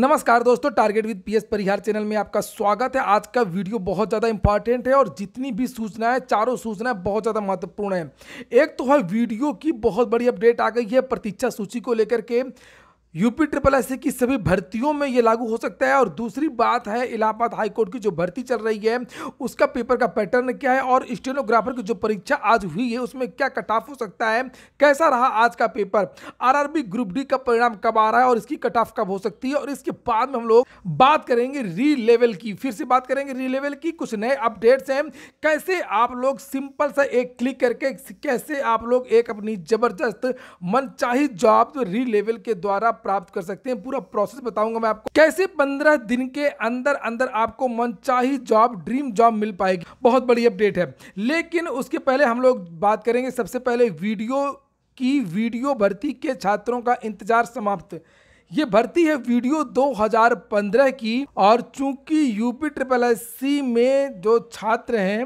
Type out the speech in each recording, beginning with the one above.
नमस्कार दोस्तों target with PS Parihar channel में आपका स्वागत है आज का वीडियो बहुत ज़्यादा इंपॉर्टेंट है और जितनी भी सूचना है चारों सूचनाएं बहुत ज़्यादा महत्वपूर्ण है एक तो है वीडियो की बहुत बड़ी अपडेट आ गई है प्रतीक्षा सूची को लेकर के यूपी ट्रिपल एस की सभी भर्तियों में ये लागू हो सकता है और दूसरी बात है इलाहाबाद हाईकोर्ट की जो भर्ती चल रही है उसका पेपर का पैटर्न क्या है और स्टेनोग्राफर की जो परीक्षा आज हुई है उसमें क्या कट ऑफ हो सकता है कैसा रहा आज का पेपर आरआरबी ग्रुप डी का परिणाम कब आ रहा है और इसकी कट ऑफ कब हो सकती है और इसके बाद में हम लोग बात करेंगे री लेवल की फिर से बात करेंगे री लेवल की कुछ नए अपडेट्स हैं कैसे आप लोग सिंपल सा एक क्लिक करके कैसे आप लोग एक अपनी जबरदस्त मनचाही जॉब री लेवल के द्वारा प्राप्त कर सकते हैं पूरा प्रोसेस बताऊंगा मैं आपको कैसे पंद्रह दिन के अंदर अंदर आपको मनचाही जॉब ड्रीम जॉब मिल पाएगी बहुत बड़ी अपडेट है लेकिन उसके पहले हम लोग बात करेंगे सबसे पहले वीडियो की वीडियो भर्ती के छात्रों का इंतजार समाप्त ये भर्ती है वीडियो 2015 की और चूंकि यूपी ट्रिपल एस में जो छात्र हैं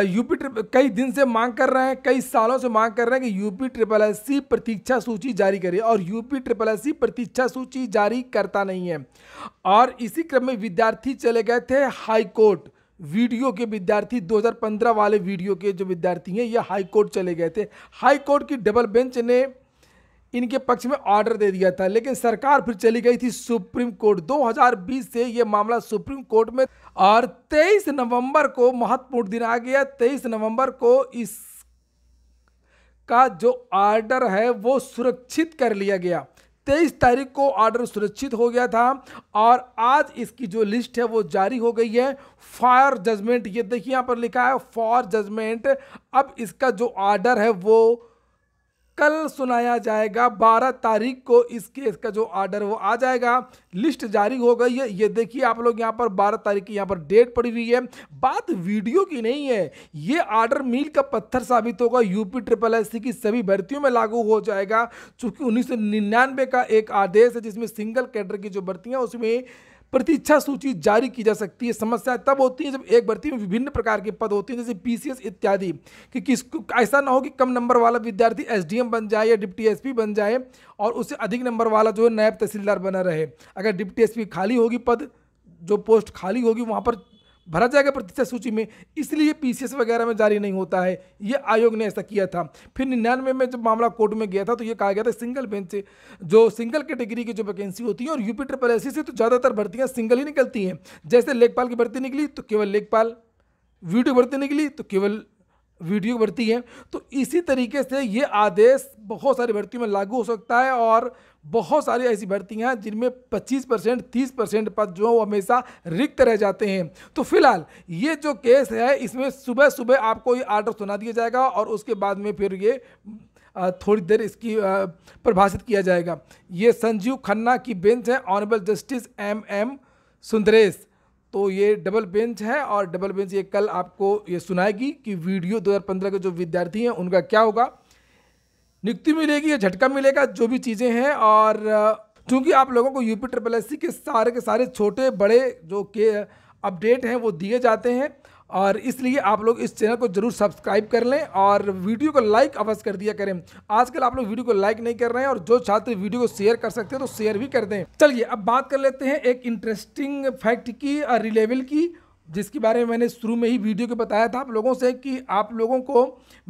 यूपी कई दिन से मांग कर रहे हैं कई सालों से मांग कर रहे हैं कि यूपी ट्रिपल एस सी प्रतीक्षा सूची जारी करे और यूपी ट्रिपल एस सी प्रतीक्षा सूची जारी करता नहीं है और इसी क्रम में विद्यार्थी चले गए थे हाई कोर्ट वीडियो के विद्यार्थी 2015 वाले वीडियो के जो विद्यार्थी हैं ये हाई कोर्ट चले गए थे हाई कोर्ट की डबल बेंच ने इनके पक्ष में ऑर्डर दे दिया था लेकिन सरकार फिर चली गई थी सुप्रीम कोर्ट 2020 से ये मामला सुप्रीम कोर्ट में और 23 नवंबर को महत्वपूर्ण दिन आ गया 23 नवंबर को इस का जो ऑर्डर है वो सुरक्षित कर लिया गया तेईस तारीख को ऑर्डर सुरक्षित हो गया था और आज इसकी जो लिस्ट है वो जारी हो गई है फायर जजमेंट ये देखिए यहाँ पर लिखा है फॉर जजमेंट अब इसका जो ऑर्डर है वो कल सुनाया जाएगा बारह तारीख को इस केस का जो आर्डर वो आ जाएगा लिस्ट जारी हो गई है ये देखिए आप लोग यहाँ पर बारह तारीख की यहाँ पर डेट पड़ी हुई है बात वीडियो की नहीं है ये आर्डर मील का पत्थर साबित होगा यूपी ट्रिपल एस की सभी भर्तियों में लागू हो जाएगा चूँकि उन्नीस का एक आदेश है जिसमें सिंगल कैडर की जो भर्तियाँ उसमें प्रतीक्षा सूची जारी की जा सकती है समस्या तब होती है जब एक भर्ती में विभिन्न प्रकार के पद होते हैं जैसे पीसीएस इत्यादि कि किसको ऐसा ना हो कि कम नंबर वाला विद्यार्थी एसडीएम बन जाए या डिप्टी एसपी बन जाए और उससे अधिक नंबर वाला जो है नायब तहसीलदार बना रहे अगर डिप्टी एस खाली होगी पद जो पोस्ट खाली होगी वहाँ पर भरा जाएगा प्रतीक्षा सूची में इसलिए पीसीएस वगैरह में जारी नहीं होता है ये आयोग ने ऐसा किया था फिर निन्यानवे में जब मामला कोर्ट में गया था तो ये कहा गया था सिंगल बेंच से जो सिंगल कैटेगरी की जो वैकेंसी होती है और यूपी ट्रिपल एस से तो ज़्यादातर भर्तियाँ सिंगल ही निकलती हैं जैसे लेखपाल की भर्ती निकली तो केवल लेखपाल वीडियो भर्ती निकली तो केवल वीडियो भर्ती है तो इसी तरीके से ये आदेश बहुत सारी भर्तियों में लागू हो सकता है और बहुत सारी ऐसी भर्तियां हैं जिनमें 25 परसेंट तीस परसेंट पद जो वो हमेशा रिक्त रह जाते हैं तो फिलहाल ये जो केस है इसमें सुबह सुबह आपको ये आर्डर सुना दिया जाएगा और उसके बाद में फिर ये थोड़ी देर इसकी परिभाषित किया जाएगा ये संजीव खन्ना की बेंच है honourable justice M M Sundresh तो ये डबल बेंच है और डबल बेंच ये कल आपको ये सुनाएगी कि वीडियो 2015 के जो विद्यार्थी हैं उनका क्या होगा नियुक्ति मिलेगी या झटका मिलेगा जो भी चीज़ें हैं और चूँकि आप लोगों को यूपी ट्रिपल एस के सारे के सारे छोटे बड़े जो के अपडेट हैं वो दिए जाते हैं और इसलिए आप लोग इस चैनल को जरूर सब्सक्राइब कर लें और वीडियो को लाइक अवश्य कर दिया करें आजकल आप लोग वीडियो को लाइक नहीं कर रहे हैं और जो छात्र वीडियो को शेयर कर सकते हैं तो शेयर भी कर दें चलिए अब बात कर लेते हैं एक इंटरेस्टिंग फैक्ट की रिलेवल की जिसके बारे में मैंने शुरू में ही वीडियो के बताया था आप लोगों से कि आप लोगों को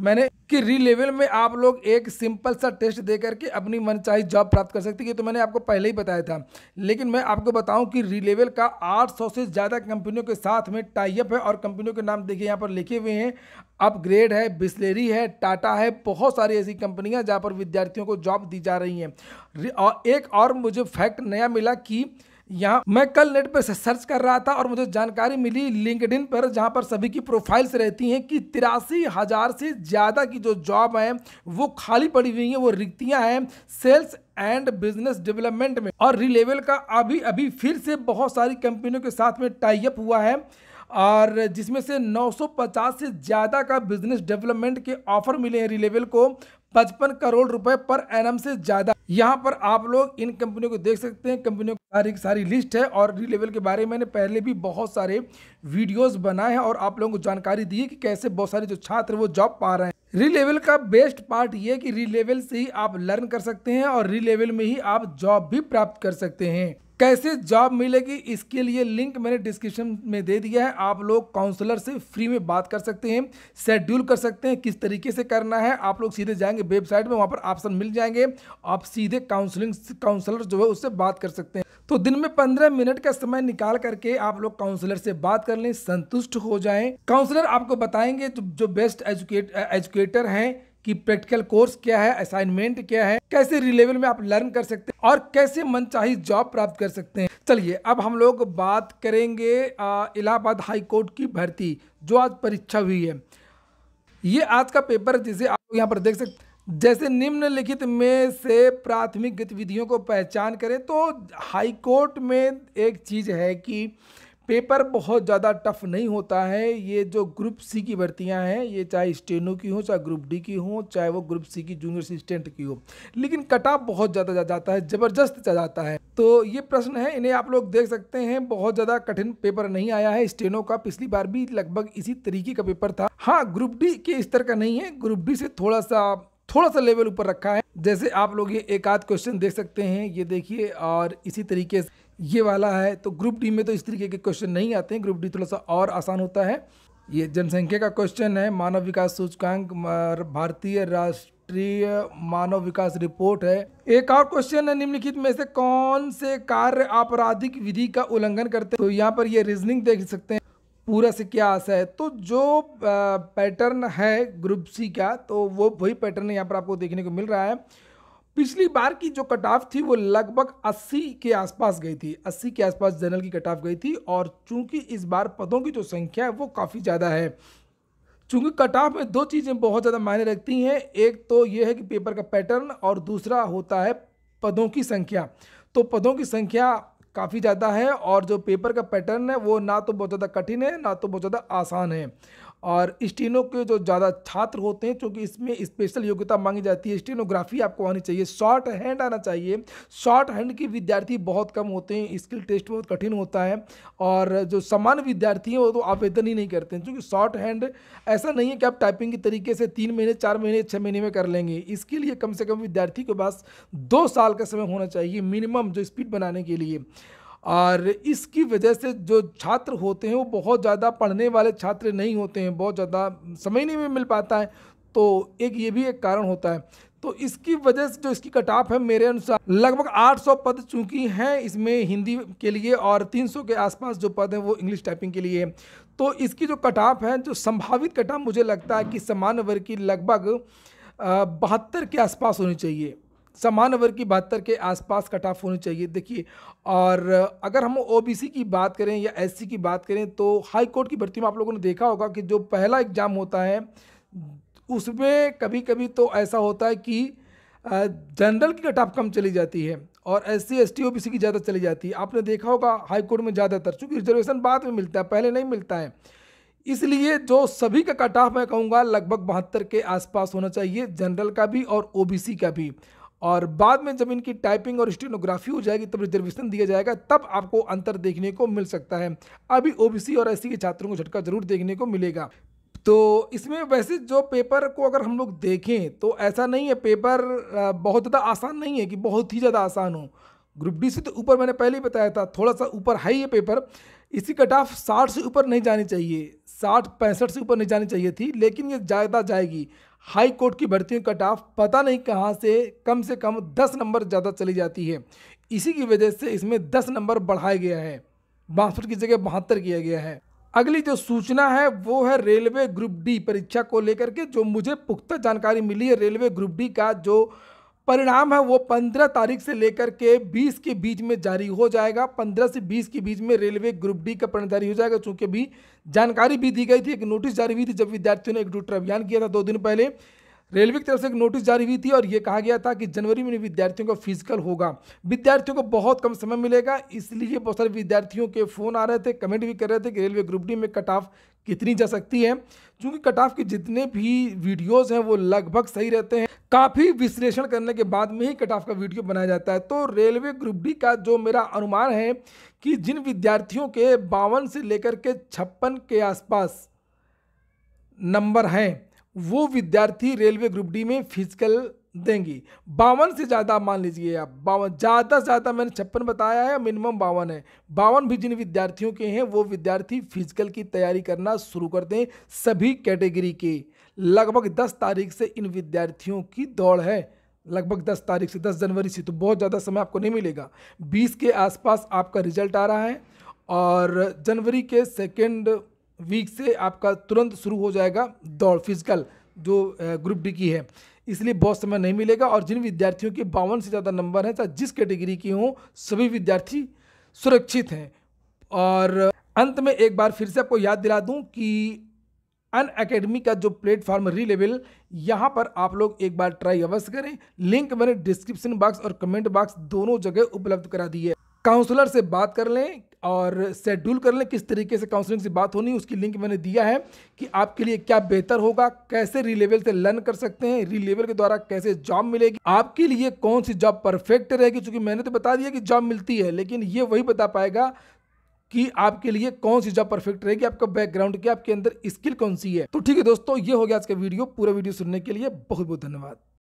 मैंने कि री लेवल में आप लोग एक सिंपल सा टेस्ट दे करके अपनी मनचाही जॉब प्राप्त कर सकते हैं तो मैंने आपको पहले ही बताया था लेकिन मैं आपको बताऊं कि री लेवल का 800 से ज़्यादा कंपनियों के साथ में टाइप है और कंपनियों के नाम देखिए यहाँ पर लिखे हुए हैं अपग्रेड है बिस्लेरी है टाटा है बहुत सारी ऐसी कंपनियाँ जहाँ पर विद्यार्थियों को जॉब दी जा रही हैं और एक और मुझे फैक्ट नया मिला कि यहाँ मैं कल नेट पर सर्च कर रहा था और मुझे जानकारी मिली लिंकड पर जहाँ पर सभी की प्रोफाइल्स रहती हैं कि तिरासी हज़ार से ज़्यादा की जो जॉब हैं वो खाली पड़ी हुई हैं वो रिक्तियाँ हैं सेल्स एंड बिजनेस डेवलपमेंट में और रिलेवल का अभी अभी फिर से बहुत सारी कंपनियों के साथ में टाइप हुआ है और जिसमें से 950 से ज़्यादा का बिजनेस डेवलपमेंट के ऑफर मिले हैं रिलेवल को पचपन करोड़ रुपए पर एनम से ज्यादा यहाँ पर आप लोग इन कंपनियों को देख सकते हैं कंपनियों की सारी सारी लिस्ट है और री लेवल के बारे में मैंने पहले भी बहुत सारे वीडियोस बनाए हैं और आप लोगों को जानकारी दी है कि कैसे बहुत सारे जो छात्र वो जॉब पा रहे हैं री लेवल का बेस्ट पार्ट ये कि री लेवल से ही आप लर्न कर सकते हैं और री लेवल में ही आप जॉब भी प्राप्त कर सकते हैं कैसे जॉब मिलेगी इसके लिए लिंक मैंने डिस्क्रिप्शन में दे दिया है आप लोग काउंसलर से फ्री में बात कर सकते हैं शेड्यूल कर सकते हैं किस तरीके से करना है आप लोग सीधे जाएंगे वेबसाइट में वहाँ पर ऑप्शन मिल जाएंगे आप सीधे काउंसलिंग काउंसलर जो है उससे बात कर सकते हैं तो दिन में पंद्रह मिनट का समय निकाल करके आप लोग काउंसलर से बात कर लें संतुष्ट हो जाए काउंसलर आपको बताएंगे जो बेस्ट एजुकेट एजुकेटर हैं कि प्रैक्टिकल कोर्स क्या है असाइनमेंट क्या है कैसे रिलेवल में आप लर्न कर सकते हैं और कैसे मनचाही जॉब प्राप्त कर सकते हैं चलिए अब हम लोग बात करेंगे इलाहाबाद हाई कोर्ट की भर्ती जो आज परीक्षा हुई है ये आज का पेपर जिसे आप यहाँ पर देख सकते जैसे निम्नलिखित में से प्राथमिक गतिविधियों को पहचान करें तो हाईकोर्ट में एक चीज़ है कि पेपर बहुत ज़्यादा टफ नहीं होता है ये जो ग्रुप सी की भर्तियां हैं ये चाहे स्टेनो की हो चाहे ग्रुप डी की हो चाहे वो ग्रुप सी की जूनियर असिस्टेंट की हो लेकिन कट ऑफ बहुत ज़्यादा जा जाता है ज़बरदस्त जा जाता है तो ये प्रश्न है इन्हें आप लोग देख सकते हैं बहुत ज़्यादा कठिन पेपर नहीं आया है स्टेनो का पिछली बार भी लगभग इसी तरीके का पेपर था हाँ ग्रुप डी के स्तर का नहीं है ग्रुप डी से थोड़ा सा थोड़ा सा लेवल ऊपर रखा है जैसे आप लोग ये एक आध क्वेश्चन देख सकते हैं ये देखिए और इसी तरीके से ये वाला है तो ग्रुप डी में तो इस तरीके के क्वेश्चन नहीं आते हैं ग्रुप डी थोड़ा सा और आसान होता है ये जनसंख्या का क्वेश्चन है मानव विकास सूचकांक भारतीय राष्ट्रीय मानव विकास रिपोर्ट है एक और क्वेश्चन है निम्नलिखित में से कौन से कार्य आपराधिक विधि का उल्लंघन करते हैं तो यहाँ पर ये रीजनिंग देख सकते हैं पूरा से क्या आशा है तो जो पैटर्न है ग्रुप सी का तो वो वही पैटर्न यहाँ पर आपको देखने को मिल रहा है पिछली बार की जो कट ऑफ थी वो लगभग 80 के आसपास गई थी 80 के आसपास जनरल की कट ऑफ गई थी और चूंकि इस बार पदों की जो संख्या है वो काफ़ी ज़्यादा है चूंकि कट ऑफ में दो चीज़ें बहुत ज़्यादा मायने रखती हैं एक तो ये है कि पेपर का पैटर्न और दूसरा होता है पदों की संख्या तो पदों की संख्या काफ़ी ज़्यादा है और जो पेपर का पैटर्न है वो ना तो बहुत ज़्यादा कठिन है ना तो बहुत ज़्यादा आसान है और स्टेनो के जो ज़्यादा छात्र होते हैं क्योंकि इसमें स्पेशल योग्यता मांगी जाती है स्टेनोग्राफी आपको आनी चाहिए शॉर्ट हैंड आना चाहिए शॉर्ट हैंड के विद्यार्थी बहुत कम होते हैं स्किल टेस्ट बहुत कठिन होता है और जो सामान्य विद्यार्थी हैं वो तो आवेदन ही नहीं करते हैं क्योंकि शॉर्ट हैंड ऐसा नहीं है कि आप टाइपिंग के तरीके से तीन महीने चार महीने छः महीने में कर लेंगे इसके लिए कम से कम विद्यार्थी के पास दो साल का समय होना चाहिए मिनिमम जो स्पीड बनाने के लिए और इसकी वजह से जो छात्र होते हैं वो बहुत ज़्यादा पढ़ने वाले छात्र नहीं होते हैं बहुत ज़्यादा नहीं में मिल पाता है तो एक ये भी एक कारण होता है तो इसकी वजह से जो इसकी कटाप है मेरे अनुसार लगभग 800 पद चूंकि हैं इसमें हिंदी के लिए और 300 के आसपास जो पद हैं वो इंग्लिश टाइपिंग के लिए हैं तो इसकी जो कटाप है जो संभावित कटाप मुझे लगता है कि सामान्य वर्ग की लगभग बहत्तर के आसपास होनी चाहिए समान वर्ग की बहत्तर के आसपास कट ऑफ होनी चाहिए देखिए और अगर हम ओबीसी की बात करें या एससी की बात करें तो हाई कोर्ट की भर्ती में आप लोगों ने देखा होगा कि जो पहला एग्ज़ाम होता है उसमें कभी कभी तो ऐसा होता है कि जनरल की कट ऑफ कम चली जाती है और S C S T O B C की ज़्यादा चली जाती है आपने देखा होगा हाई कोर्ट में ज़्यादातर चूँकि रिजर्वेशन बाद में मिलता है पहले नहीं मिलता है इसलिए जो सभी का कट ऑफ मैं कहूँगा लगभग बहत्तर के आसपास होना चाहिए जनरल का भी और ओ बी सी का भी और बाद में जब इनकी टाइपिंग और स्टेनोग्राफी हो जाएगी तब रिजर्वेशन दिया जाएगा तब आपको अंतर देखने को मिल सकता है अभी ओबीसी और एस के छात्रों को झटका जरूर देखने को मिलेगा तो इसमें वैसे जो पेपर को अगर हम लोग देखें तो ऐसा नहीं है पेपर बहुत ज़्यादा आसान नहीं है कि बहुत ही ज़्यादा आसान हो ग्रुप डी से तो ऊपर मैंने पहले ही बताया था थोड़ा सा ऊपर हाई है पेपर इसकी कट ऑफ साठ से ऊपर नहीं जानी चाहिए साठ पैंसठ से ऊपर नहीं जानी चाहिए थी लेकिन ये ज़्यादा जाएगी हाई कोर्ट की भर्ती का टाफ पता नहीं कहाँ से कम से कम दस नंबर ज़्यादा चली जाती है इसी की वजह से इसमें दस नंबर बढ़ाया गया है बासठ की जगह बहत्तर किया गया है अगली जो सूचना है वो है रेलवे ग्रुप डी परीक्षा को लेकर के जो मुझे पुख्ता जानकारी मिली है रेलवे ग्रुप डी का जो परिणाम है वो 15 तारीख से लेकर के 20 के बीच में जारी हो जाएगा 15 से 20 के बीच में रेलवे ग्रुप डी का परिणाम जारी हो जाएगा चूंकि भी जानकारी भी दी गई थी एक नोटिस जारी हुई थी जब विद्यार्थियों ने एक टूटर अभियान किया था दो दिन पहले रेलवे की तरफ से एक नोटिस जारी हुई थी और ये कहा गया था कि जनवरी में विद्यार्थियों का फिजिकल होगा विद्यार्थियों को बहुत कम समय मिलेगा इसलिए बहुत सारे विद्यार्थियों के फ़ोन आ रहे थे कमेंट भी कर रहे थे कि रेलवे ग्रुप डी में कट ऑफ कितनी जा सकती है क्योंकि कट ऑफ के जितने भी वीडियोज़ हैं वो लगभग सही रहते हैं काफ़ी विश्लेषण करने के बाद में ही कट ऑफ का वीडियो बनाया जाता है तो रेलवे ग्रुप डी का जो मेरा अनुमान है कि जिन विद्यार्थियों के बावन से लेकर के छप्पन के आसपास नंबर हैं वो विद्यार्थी रेलवे ग्रुप डी में फिजिकल देंगी बावन से ज़्यादा मान लीजिए आप बावन ज़्यादा से ज़्यादा मैंने छप्पन बताया है मिनिमम बावन है बावन भी जिन विद्यार्थियों के हैं वो विद्यार्थी फिजिकल की तैयारी करना शुरू कर दें सभी कैटेगरी के लगभग दस तारीख से इन विद्यार्थियों की दौड़ है लगभग 10 तारीख से 10 जनवरी से तो बहुत ज़्यादा समय आपको नहीं मिलेगा बीस के आसपास आपका रिजल्ट आ रहा है और जनवरी के सेकेंड वीक से आपका तुरंत शुरू हो जाएगा दौड़ फिजिकल जो ग्रुप डी की है इसलिए बहुत समय नहीं मिलेगा और जिन विद्यार्थियों के बावन से ज़्यादा नंबर हैं चाहे जिस कैटेगरी की हों सभी विद्यार्थी सुरक्षित हैं और अंत में एक बार फिर से आपको याद दिला दूं कि अन अकेडमी का जो प्लेटफॉर्म रीलेवल यहाँ पर आप लोग एक बार ट्राई अवश्य करें लिंक मैंने डिस्क्रिप्शन बॉक्स और कमेंट बॉक्स दोनों जगह उपलब्ध करा दी है काउंसलर से बात कर लें और शेड्यूल कर लें किस तरीके से काउंसलिंग से बात होनी उसकी लिंक मैंने दिया है कि आपके लिए क्या बेहतर होगा कैसे री लेवल से लर्न कर सकते हैं री लेवल के द्वारा कैसे जॉब मिलेगी आपके लिए कौन सी जॉब परफेक्ट रहेगी चूंकि मैंने तो बता दिया कि जॉब मिलती है लेकिन ये वही बता पाएगा कि आपके लिए कौन सी जॉब परफेक्ट रहेगी आपका बैकग्राउंड क्या आपके अंदर स्किल कौन सी है तो ठीक है दोस्तों ये हो गया आज का वीडियो पूरा वीडियो सुनने के लिए बहुत बहुत धन्यवाद